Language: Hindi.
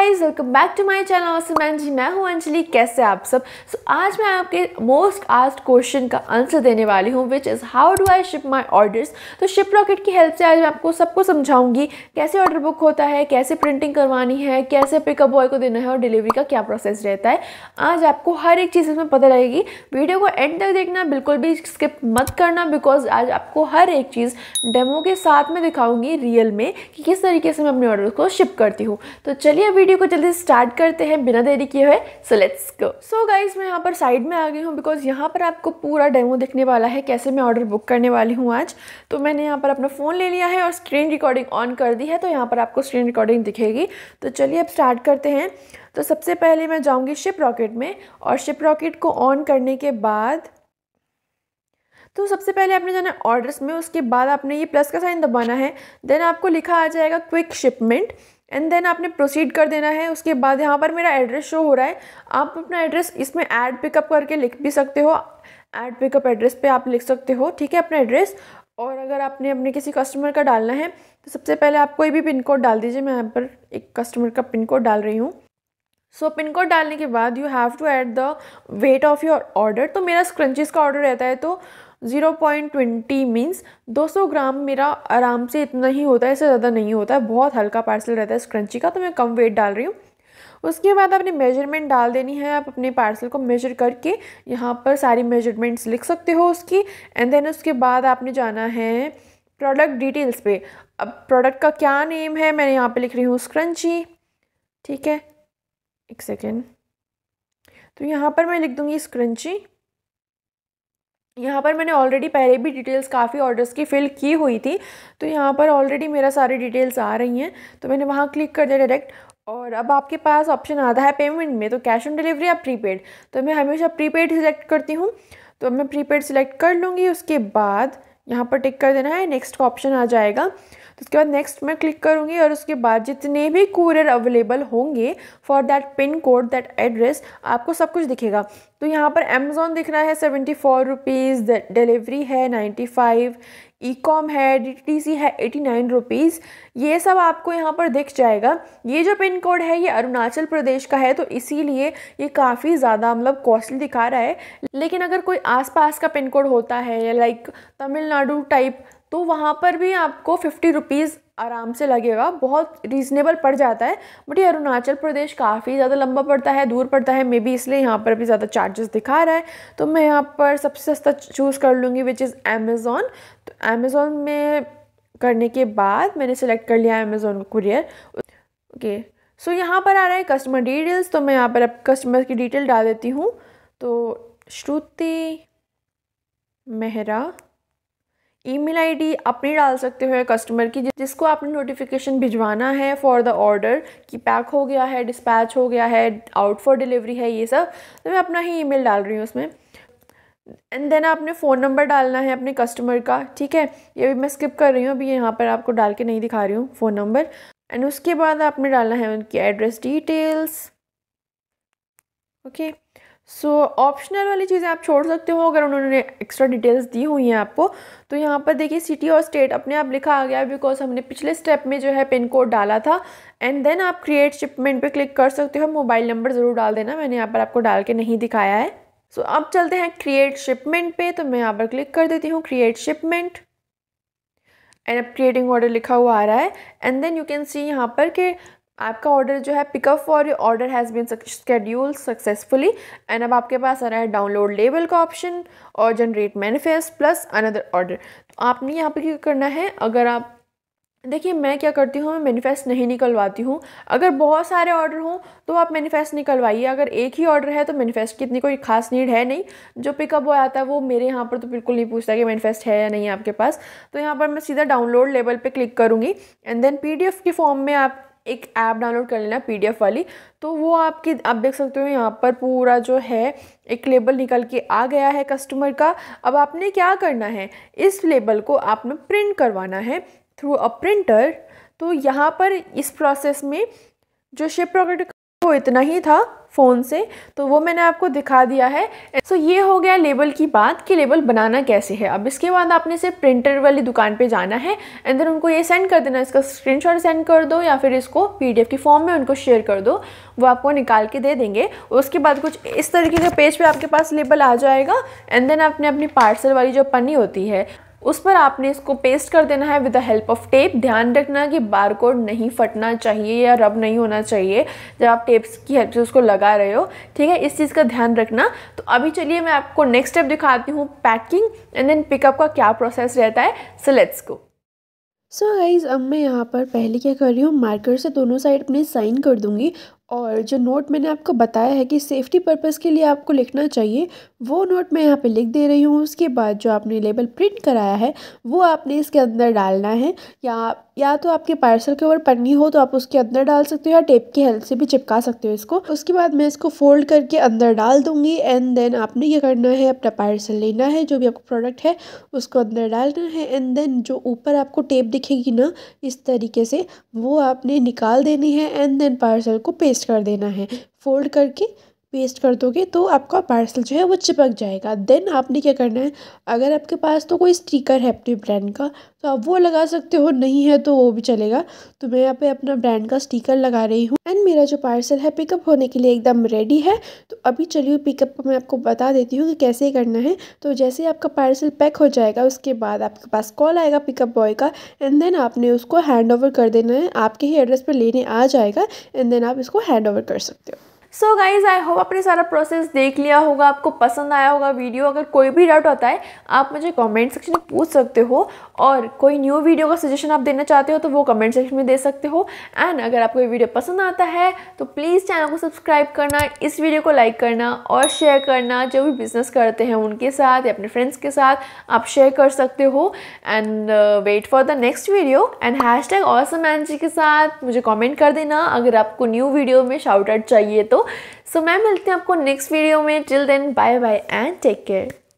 Guys welcome back to my channel ऑसमैन जी मैं हूं अंजलि कैसे आप सब सो so, आज मैं आपके मोस्ट आस्ट क्वेश्चन का आंसर देने वाली हूं which is how do I ship my orders तो शिप रॉकेट की हेल्प से आज मैं आपको सबको समझाऊंगी कैसे ऑर्डर बुक होता है कैसे प्रिंटिंग करवानी है कैसे पिकअप बॉय को देना है और डिलीवरी का क्या प्रोसेस रहता है आज आपको हर एक चीज़ इसमें पता लगेगी वीडियो को एंड तक देखना बिल्कुल भी स्किप मत करना बिकॉज आज आपको हर एक चीज़ डेमो के साथ में दिखाऊंगी रियल में कि किस तरीके से मैं अपने ऑर्डर को शिप करती हूँ तो चलिए वीडियो वीडियो को जल्दी स्टार्ट करते हैं बिना देरी किए हुए सो लेट्स गो सो गाइज मैं यहाँ पर साइड में आ गई हूँ बिकॉज यहाँ पर आपको पूरा डेमो दिखने वाला है कैसे मैं ऑर्डर बुक करने वाली हूँ आज तो मैंने यहाँ पर अपना फ़ोन ले लिया है और स्क्रीन रिकॉर्डिंग ऑन कर दी है तो यहाँ पर आपको स्क्रीन रिकॉर्डिंग दिखेगी तो चलिए अब स्टार्ट करते हैं तो सबसे पहले मैं जाऊँगी शिप रॉकेट में और शिप रॉकेट को ऑन करने के बाद तो सबसे पहले आपने जाना ऑर्डर्स में उसके बाद आपने ये प्लस का साइन दबाना है देन आपको लिखा आ जाएगा क्विक शिपमेंट एंड देन आपने प्रोसीड कर देना है उसके बाद यहाँ पर मेरा एड्रेस शो हो रहा है आप अपना एड्रेस इसमें ऐड पिकअप करके लिख भी सकते हो ऐड पिकअप एड्रेस पे आप लिख सकते हो ठीक है अपना एड्रेस और अगर आपने अपने किसी कस्टमर का डालना है तो सबसे पहले आप कोई भी पिन कोड डाल दीजिए मैं यहाँ पर एक कस्टमर का पिन कोड डाल रही हूँ सो पिन कोड डालने के बाद you have to add the weight of your order तो मेरा स्क्रंचिस का ऑर्डर रहता है तो ज़ीरो पॉइंट ट्वेंटी मीन्स दो सौ ग्राम मेरा आराम से इतना ही होता है इससे ज़्यादा नहीं होता है बहुत हल्का पार्सल रहता है स्क्रंची का तो मैं कम वेट डाल रही हूँ उसके बाद आपने मेजरमेंट डाल देनी है आप अपने पार्सल को मेजर करके यहाँ पर सारी मेजरमेंट्स लिख सकते हो उसकी एंड देन उसके बाद आपने जाना है प्रोडक्ट डिटेल्स पे अब प्रोडक्ट का क्या नेम है मैंने यहाँ पे लिख रही हूँ स्क्रंची ठीक है एक सेकेंड तो यहाँ पर मैं लिख दूँगी स्क्रंची यहाँ पर मैंने ऑलरेडी पहले भी डिटेल्स काफ़ी ऑर्डर्स की फ़िल की हुई थी तो यहाँ पर ऑलरेडी मेरा सारी डिटेल्स आ रही हैं तो मैंने वहाँ क्लिक कर दिया डायरेक्ट और अब आपके पास ऑप्शन आता है पेमेंट में तो कैश ऑन डिलीवरी या प्रीपेड तो मैं हमेशा प्रीपेड सिलेक्ट करती हूँ तो अब मैं प्रीपेड सिलेक्ट कर लूँगी उसके बाद यहाँ पर टिक कर देना है नेक्स्ट का ऑप्शन आ जाएगा उसके बाद नेक्स्ट मैं क्लिक करूँगी और उसके बाद जितने भी कूरियर अवेलेबल होंगे for that pin code that address आपको सब कुछ दिखेगा तो यहाँ पर अमेज़ोन दिख रहा है सेवेंटी फोर रुपीज़ डिलीवरी है नाइन्टी फाइव ई कॉम है डी टी सी है एटी नाइन रुपीज़ ये सब आपको यहाँ पर दिख जाएगा ये जो पिन कोड है ये अरुणाचल प्रदेश का है तो इसीलिए ये काफ़ी ज़्यादा मतलब कॉस्टली दिखा रहा है लेकिन अगर कोई आसपास का पिन कोड होता है या लाइक तमिलनाडु टाइप तो वहाँ पर भी आपको फिफ्टी रुपीज़ आराम से लगेगा बहुत रीज़नेबल पड़ जाता है बट ये अरुणाचल प्रदेश काफ़ी ज़्यादा लंबा पड़ता है दूर पड़ता है मे बी इसलिए यहाँ पर भी ज़्यादा चार्जेस दिखा रहा है तो मैं यहाँ पर सबसे सस्ता चूज़ कर लूँगी विच इज़ अमेज़ोन तो अमेज़ोन में करने के बाद मैंने सेलेक्ट कर लिया अमेज़ोन कुरियर ओके सो यहाँ पर आ रहा है कस्टमर डिटेल्स तो मैं यहाँ पर अब कस्टमर की डिटेल डाल देती हूँ तो श्रुति मेहरा ईमेल आईडी अपनी डाल सकते हो कस्टमर की जिसको आपने नोटिफिकेशन भिजवाना है फॉर द ऑर्डर कि पैक हो गया है डिस्पैच हो गया है आउट फॉर डिलीवरी है ये सब तो मैं अपना ही ईमेल डाल रही हूँ उसमें एंड देन आपने फ़ोन नंबर डालना है अपने कस्टमर का ठीक है ये भी मैं स्किप कर रही हूँ अभी यहाँ पर आपको डाल के नहीं दिखा रही हूँ फ़ोन नंबर एंड उसके बाद आपने डालना है उनकी address details okay okay. So so, optional वाली चीज़ें आप छोड़ सकते हो अगर उन्होंने एक्स्ट्रा डिटेल्स दी हुई हैं आपको तो यहाँ पर देखिए सिटी और स्टेट अपने आप लिखा आ गया बिकॉज हमने पिछले स्टेप में जो है पिन कोड डाला था एंड देन आप क्रिएट शिपमेंट पे क्लिक कर सकते हो मोबाइल नंबर ज़रूर डाल देना मैंने यहाँ पर आपको डाल के नहीं दिखाया है सो so, अब चलते हैं क्रिएट शिपमेंट पर तो मैं यहाँ पर क्लिक कर देती हूँ क्रिएट शिपमेंट एंड अब क्रिएटिंग ऑर्डर लिखा हुआ आ रहा है and then you can see यहाँ पर कि आपका ऑर्डर जो है pickup for your order has been scheduled successfully and अब आपके पास आ रहा है डाउनलोड लेबल का ऑप्शन और generate manifest plus another order तो आपने यहाँ पे क्या करना है अगर आप देखिए मैं क्या करती हूँ मैं मैनिफेस्ट नहीं निकलवाती हूँ अगर बहुत सारे ऑर्डर हों तो आप मैनिफेस्ट निकलवाइए अगर एक ही ऑर्डर है तो मैनिफेस्ट की इतनी कोई खास नीड है नहीं जो पिकअप बॉय आता है वो मेरे यहाँ पर तो बिल्कुल नहीं पूछता कि मैनिफेस्ट है या नहीं आपके पास तो यहाँ पर मैं सीधा डाउनलोड लेवल पर क्लिक करूँगी एंड देन पी की फॉर्म में आप एक ऐप डाउनलोड कर लेना पी वाली तो वो आपकी आप देख सकते हो यहाँ पर पूरा जो है एक लेबल निकल के आ गया है कस्टमर का अब आपने क्या करना है इस लेबल को आपने प्रिंट करवाना है थ्रू अ प्रिंटर तो यहाँ पर इस प्रोसेस में जो शिप प्रोडक्ट वो इतना ही था फ़ोन से तो वो मैंने आपको दिखा दिया है सो so, ये हो गया लेबल की बात कि लेबल बनाना कैसे है अब इसके बाद आपने सिर्फ प्रिंटर वाली दुकान पे जाना है एंड देन उनको ये सेंड कर देना इसका स्क्रीनशॉट सेंड कर दो या फिर इसको पीडीएफ की फॉर्म में उनको शेयर कर दो वो आपको निकाल के दे देंगे उसके बाद कुछ इस तरीके के पेज पर पे आपके पास लेबल आ जाएगा एंड देन आपने अपनी पार्सल वाली जो पन्नी होती है उस पर आपने इसको पेस्ट कर देना है with the help of tape ध्यान रखना कि बारकोड नहीं फटना चाहिए या रब नहीं होना चाहिए जब आप टेप्स की हेल्प से उसको लगा रहे हो ठीक है इस चीज़ का ध्यान रखना तो अभी चलिए मैं आपको नेक्स्ट स्टेप दिखाती हूँ पैकिंग एंड देन पिकअप का क्या प्रोसेस रहता है so let's go so so guys अब मैं यहाँ पर पहले क्या कर रही हूँ मार्कर से दोनों साइड अपने साइन कर दूंगी और जो नोट मैंने आपको बताया है कि सेफ़्टी पर्पस के लिए आपको लिखना चाहिए वो नोट मैं यहाँ पे लिख दे रही हूँ उसके बाद जो आपने लेबल प्रिंट कराया है वो आपने इसके अंदर डालना है या या तो आपके पार्सल के ऊपर पन्नी हो तो आप उसके अंदर डाल सकते हो या टेप की हेल्प से भी चिपका सकते हो इसको उसके बाद मैं इसको फोल्ड करके अंदर डाल दूँगी एंड देन आपने ये करना है अपना पार्सल लेना है जो भी आपका प्रोडक्ट है उसको अंदर डालना है एंड देन जो ऊपर आपको टेप दिखेगी ना इस तरीके से वो आपने निकाल देनी है एंड देन पार्सल को पेस्ट पेस्ट कर देना है फ़ोल्ड करके पेस्ट कर दोगे तो आपका पार्सल जो है वो चिपक जाएगा देन आपने क्या करना है अगर आपके पास तो कोई स्टिकर है अपने ब्रांड का तो आप वो लगा सकते हो नहीं है तो वो भी चलेगा तो मैं यहाँ पे अपना ब्रांड का स्टिकर लगा रही हूँ एंड मेरा जो पार्सल है पिकअप होने के लिए एकदम रेडी है तो अभी चलिए पिकअप मैं आपको बता देती हूँ कि कैसे करना है तो जैसे आपका पार्सल पैक हो जाएगा उसके बाद आपके पास कॉल आएगा पिकअप बॉय का एंड देन आपने उसको हैंड ओवर कर देना है आपके ही एड्रेस पर लेने आ जाएगा एंड देन आप इसको हैंड ओवर कर सकते हो सो गाइज आई होप आपने सारा प्रोसेस देख लिया होगा आपको पसंद आया होगा वीडियो अगर कोई भी डाउट होता है आप मुझे कमेंट सेक्शन में पूछ सकते हो और कोई न्यू वीडियो का सजेशन आप देना चाहते हो तो वो कमेंट सेक्शन में दे सकते हो एंड अगर आपको ये वीडियो पसंद आता है तो प्लीज़ चैनल को सब्सक्राइब करना इस वीडियो को लाइक करना और शेयर करना जो भी बिज़नेस करते हैं उनके साथ या अपने फ्रेंड्स के साथ आप शेयर कर सकते हो and wait for the next video and hashtag के साथ मुझे कॉमेंट कर देना अगर आपको न्यू वीडियो में शाउट आउट चाहिए तो सो so, मैम मिलते आपको नेक्स्ट वीडियो में till then bye bye and take care